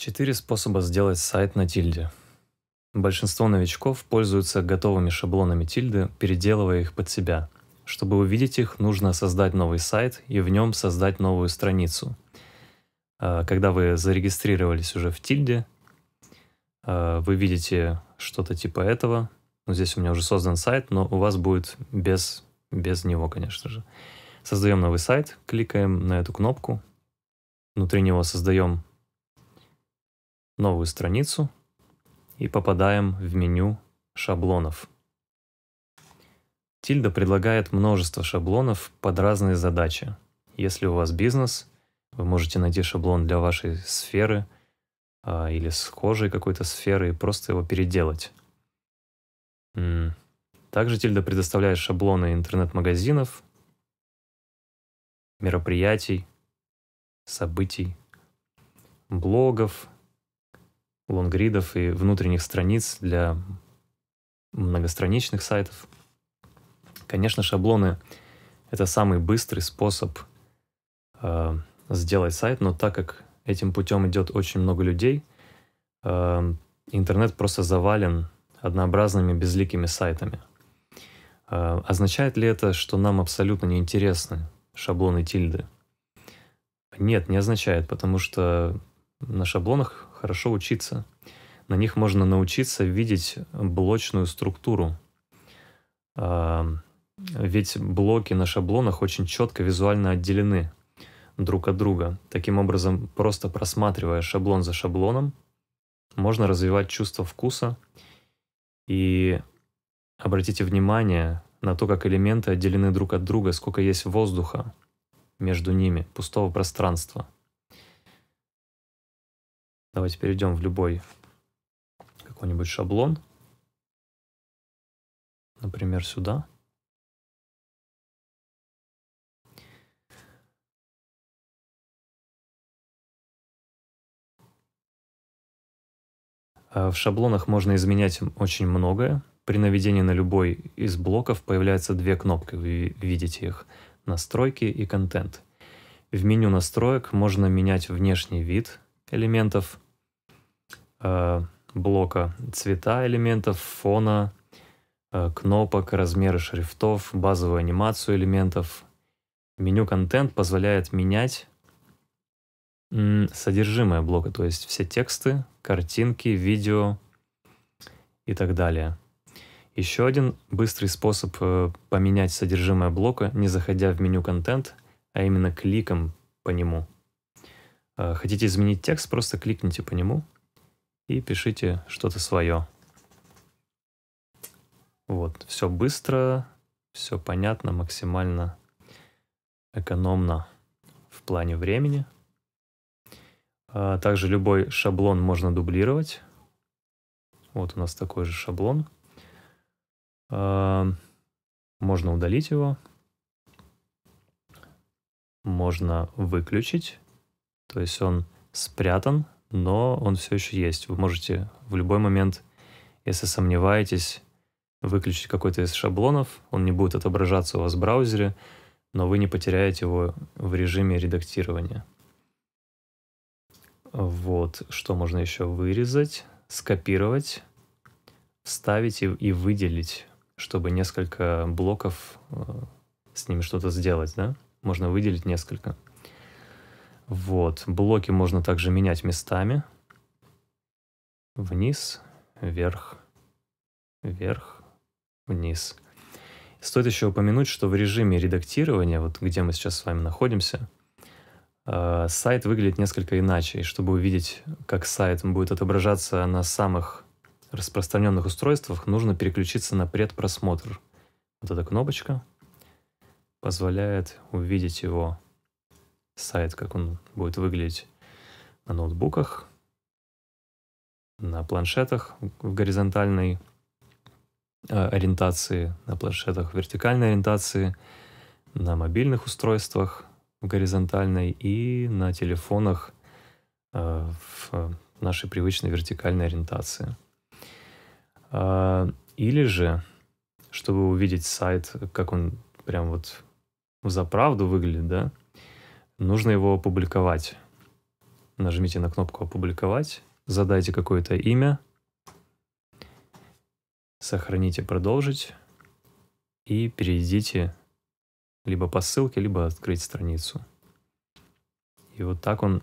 Четыре способа сделать сайт на тильде. Большинство новичков пользуются готовыми шаблонами тильды, переделывая их под себя. Чтобы увидеть их, нужно создать новый сайт и в нем создать новую страницу. А, когда вы зарегистрировались уже в тильде, а, вы видите что-то типа этого. Ну, здесь у меня уже создан сайт, но у вас будет без, без него, конечно же. Создаем новый сайт, кликаем на эту кнопку. Внутри него создаем новую страницу и попадаем в меню шаблонов. Тильда предлагает множество шаблонов под разные задачи. Если у вас бизнес, вы можете найти шаблон для вашей сферы а, или схожей какой-то сферы и просто его переделать. Также Тильда предоставляет шаблоны интернет-магазинов, мероприятий, событий, блогов, лонгридов и внутренних страниц для многостраничных сайтов. Конечно, шаблоны — это самый быстрый способ э, сделать сайт, но так как этим путем идет очень много людей, э, интернет просто завален однообразными безликими сайтами. Э, означает ли это, что нам абсолютно неинтересны шаблоны тильды? Нет, не означает, потому что на шаблонах хорошо учиться. На них можно научиться видеть блочную структуру. А, ведь блоки на шаблонах очень четко визуально отделены друг от друга. Таким образом, просто просматривая шаблон за шаблоном, можно развивать чувство вкуса и обратите внимание на то, как элементы отделены друг от друга, сколько есть воздуха между ними, пустого пространства — Давайте перейдем в любой какой-нибудь шаблон. Например, сюда. Э, в шаблонах можно изменять очень многое. При наведении на любой из блоков появляются две кнопки, вы видите их – «Настройки» и «Контент». В меню настроек можно менять внешний вид элементов – Э, блока, цвета элементов, фона, э, кнопок, размеры шрифтов, базовую анимацию элементов. Меню контент позволяет менять содержимое блока, то есть все тексты, картинки, видео и так далее. Еще один быстрый способ э, поменять содержимое блока, не заходя в меню контент, а именно кликом по нему. Хотите изменить текст, просто кликните по нему – и пишите что-то свое. Вот, все быстро, все понятно, максимально экономно в плане времени. А также любой шаблон можно дублировать. Вот у нас такой же шаблон. А, можно удалить его. Можно выключить. То есть он спрятан но он все еще есть. Вы можете в любой момент, если сомневаетесь, выключить какой-то из шаблонов, он не будет отображаться у вас в браузере, но вы не потеряете его в режиме редактирования. Вот, что можно еще вырезать, скопировать, вставить и, и выделить, чтобы несколько блоков э, с ними что-то сделать, да? Можно выделить несколько. Вот, блоки можно также менять местами. Вниз, вверх, вверх, вниз. Стоит еще упомянуть, что в режиме редактирования, вот где мы сейчас с вами находимся, э, сайт выглядит несколько иначе. И чтобы увидеть, как сайт будет отображаться на самых распространенных устройствах, нужно переключиться на предпросмотр. Вот эта кнопочка позволяет увидеть его сайт, как он будет выглядеть на ноутбуках, на планшетах в горизонтальной э, ориентации, на планшетах в вертикальной ориентации, на мобильных устройствах в горизонтальной и на телефонах э, в нашей привычной вертикальной ориентации. А, или же, чтобы увидеть сайт, как он прям вот в заправду выглядит, да, нужно его опубликовать. Нажмите на кнопку «Опубликовать», задайте какое-то имя, сохраните «Продолжить» и перейдите либо по ссылке, либо открыть страницу. И вот так он,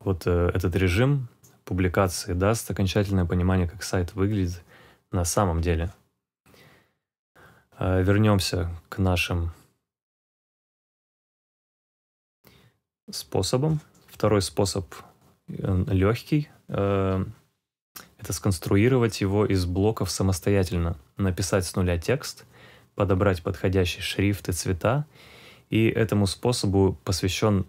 вот э, этот режим публикации даст окончательное понимание, как сайт выглядит на самом деле. Э, вернемся к нашим способом. Второй способ э, легкий. Э, это сконструировать его из блоков самостоятельно, написать с нуля текст, подобрать подходящий шрифт и цвета. И этому способу посвящен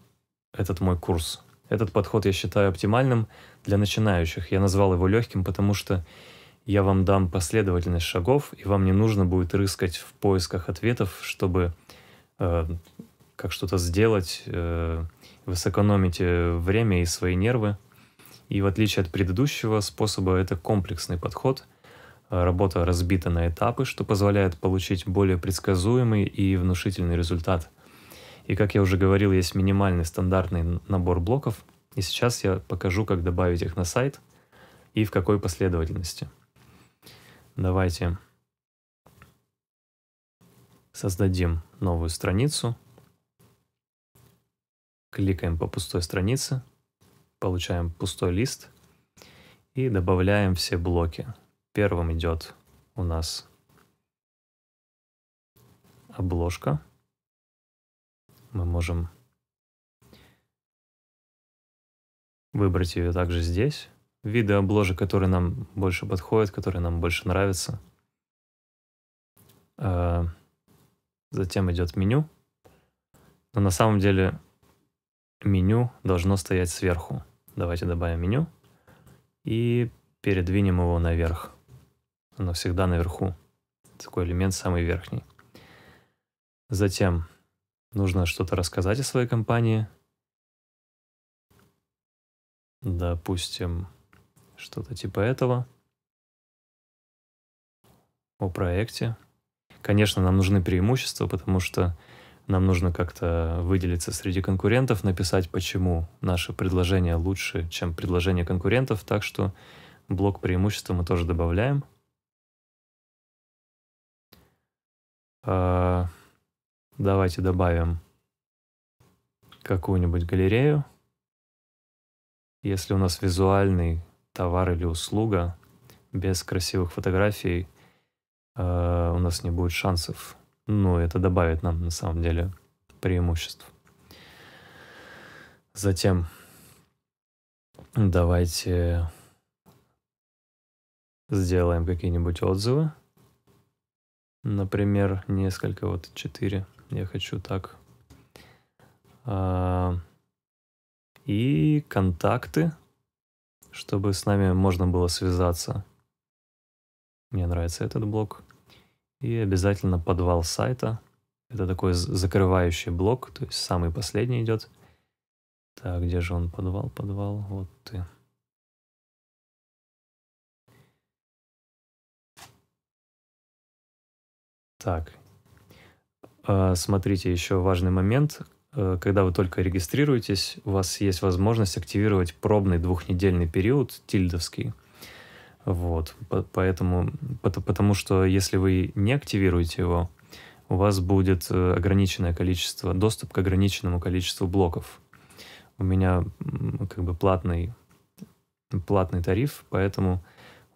этот мой курс. Этот подход я считаю оптимальным для начинающих. Я назвал его легким, потому что я вам дам последовательность шагов, и вам не нужно будет рыскать в поисках ответов, чтобы э, как что-то сделать, э, вы сэкономите время и свои нервы. И в отличие от предыдущего способа, это комплексный подход. Э, работа разбита на этапы, что позволяет получить более предсказуемый и внушительный результат. И как я уже говорил, есть минимальный стандартный набор блоков. И сейчас я покажу, как добавить их на сайт и в какой последовательности. Давайте создадим новую страницу кликаем по пустой странице, получаем пустой лист и добавляем все блоки. Первым идет у нас обложка. Мы можем выбрать ее также здесь. Виды обложек, которые нам больше подходят, которые нам больше нравятся. Э, затем идет меню. Но на самом деле меню должно стоять сверху. Давайте добавим меню и передвинем его наверх. Оно всегда наверху. Такой элемент самый верхний. Затем нужно что-то рассказать о своей компании. Допустим, что-то типа этого. О проекте. Конечно, нам нужны преимущества, потому что нам нужно как-то выделиться среди конкурентов, написать, почему наше предложение лучше, чем предложение конкурентов. Так что блок преимущества мы тоже добавляем. А, давайте добавим какую-нибудь галерею. Если у нас визуальный товар или услуга, без красивых фотографий а, у нас не будет шансов ну, это добавит нам на самом деле преимуществ. Затем давайте сделаем какие-нибудь отзывы. Например, несколько, вот четыре. Я хочу так. А, и контакты, чтобы с нами можно было связаться. Мне нравится этот блок. И обязательно подвал сайта. Это такой закрывающий блок, то есть самый последний идет. Так, где же он? Подвал, подвал, вот ты. Так, а, смотрите, еще важный момент. Э, когда вы только регистрируетесь, у вас есть возможность активировать пробный двухнедельный период, тильдовский. Вот, поэтому, потому что если вы не активируете его, у вас будет э, ограниченное количество, доступ к ограниченному количеству блоков. У меня как бы платный, платный тариф, поэтому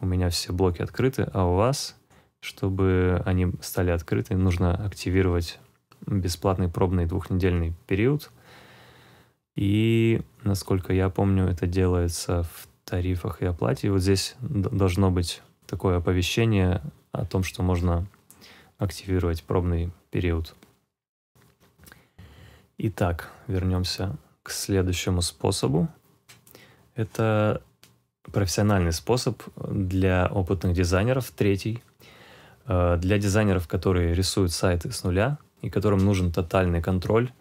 у меня все блоки открыты, а у вас, чтобы они стали открыты, нужно активировать бесплатный пробный двухнедельный период. И, насколько я помню, это делается в тарифах и оплате. И вот здесь должно быть такое оповещение о том, что можно активировать пробный период. Итак, вернемся к следующему способу. Это профессиональный способ для опытных дизайнеров, третий. Э, для дизайнеров, которые рисуют сайты с нуля и которым нужен тотальный контроль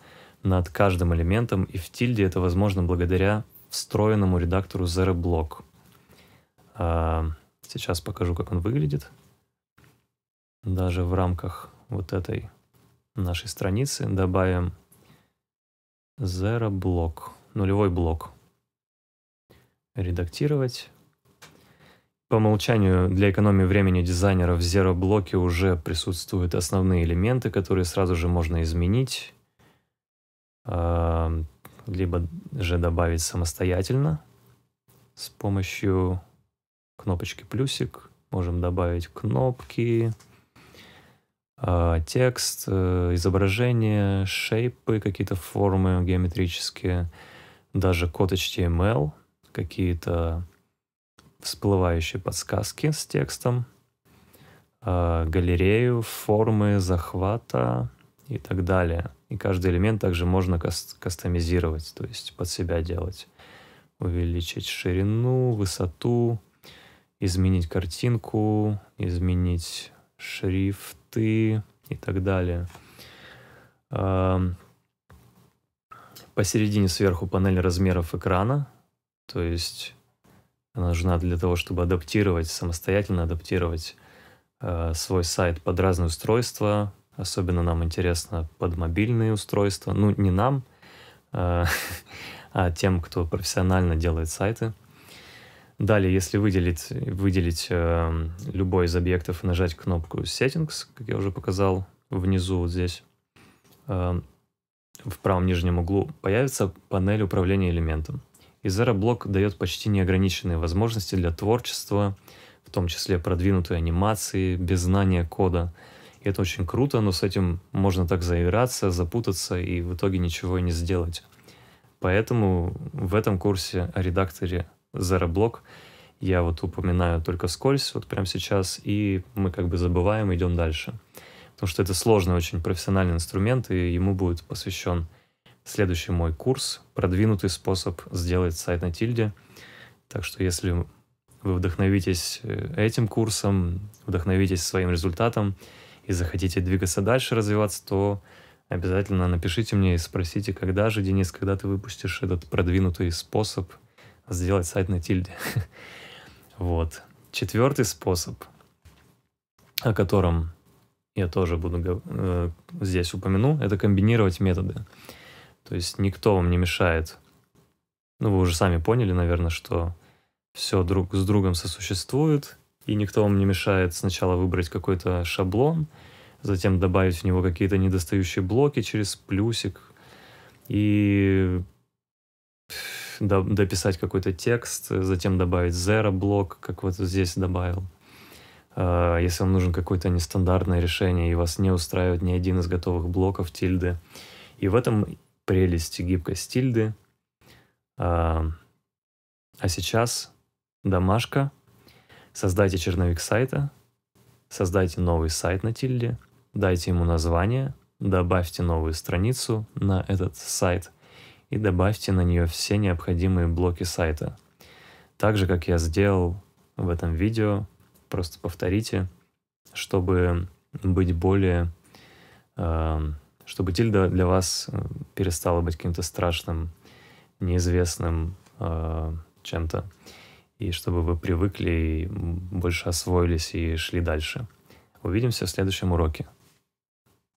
над каждым элементом, и в тильде это возможно благодаря встроенному редактору ZeroBlock. А, сейчас покажу, как он выглядит. Даже в рамках вот этой нашей страницы добавим ZeroBlock, нулевой блок. Редактировать. По умолчанию для экономии времени дизайнера в зеро-блоке уже присутствуют основные элементы, которые сразу же можно изменить. А, либо же добавить самостоятельно. С помощью кнопочки плюсик можем добавить кнопки, а, текст, э, изображение, шейпы, какие-то формы геометрические, даже код HTML, эм какие-то всплывающие подсказки с текстом, а, галерею, формы захвата, и так далее. И каждый элемент также можно каст кастомизировать, то есть под себя делать. Увеличить ширину, высоту, изменить картинку, изменить шрифты и так далее. Посередине сверху панель размеров экрана, то есть она нужна для того, чтобы адаптировать, самостоятельно адаптировать э, свой сайт под разные устройства, Особенно нам интересно под мобильные устройства. Ну, не нам, а, а тем, кто профессионально делает сайты. Далее, если выделить, выделить э, любой из объектов и нажать кнопку Settings, как я уже показал внизу вот здесь, э, в правом нижнем углу, появится панель управления элементом. И блок дает почти неограниченные возможности для творчества, в том числе продвинутые анимации, без знания кода — и это очень круто, но с этим можно так заиграться, запутаться и в итоге ничего не сделать. Поэтому в этом курсе о редакторе Zeroblock я вот упоминаю только скользь вот прямо сейчас, и мы как бы забываем, идем дальше. Потому что это сложный очень профессиональный инструмент, и ему будет посвящен следующий мой курс «Продвинутый способ сделать сайт на тильде». Так что если вы вдохновитесь э, этим курсом, вдохновитесь своим результатом, и захотите двигаться дальше, развиваться, то обязательно напишите мне и спросите, когда же, Денис, когда ты выпустишь этот продвинутый способ сделать сайт на тильде. Вот. Четвертый способ, о котором я тоже буду э, здесь упомяну, это комбинировать методы. То есть никто вам не мешает. Ну, вы уже сами поняли, наверное, что все друг с другом сосуществует, и никто вам не мешает сначала выбрать какой-то шаблон, затем добавить в него какие-то недостающие блоки через плюсик и дописать какой-то текст, затем добавить zero блок, как вот здесь добавил. А, если вам нужен какое-то нестандартное решение и вас не устраивает ни один из готовых блоков тильды. И в этом прелесть гибкость тильды. А, а сейчас домашка Создайте черновик сайта, создайте новый сайт на тильде, дайте ему название, добавьте новую страницу на этот сайт и добавьте на нее все необходимые блоки сайта. Так же, как я сделал в этом видео, просто повторите, чтобы быть более... Эм, чтобы тильда для вас э, перестала быть каким-то страшным, неизвестным э, чем-то и чтобы вы привыкли, и больше освоились и шли дальше. Увидимся в следующем уроке.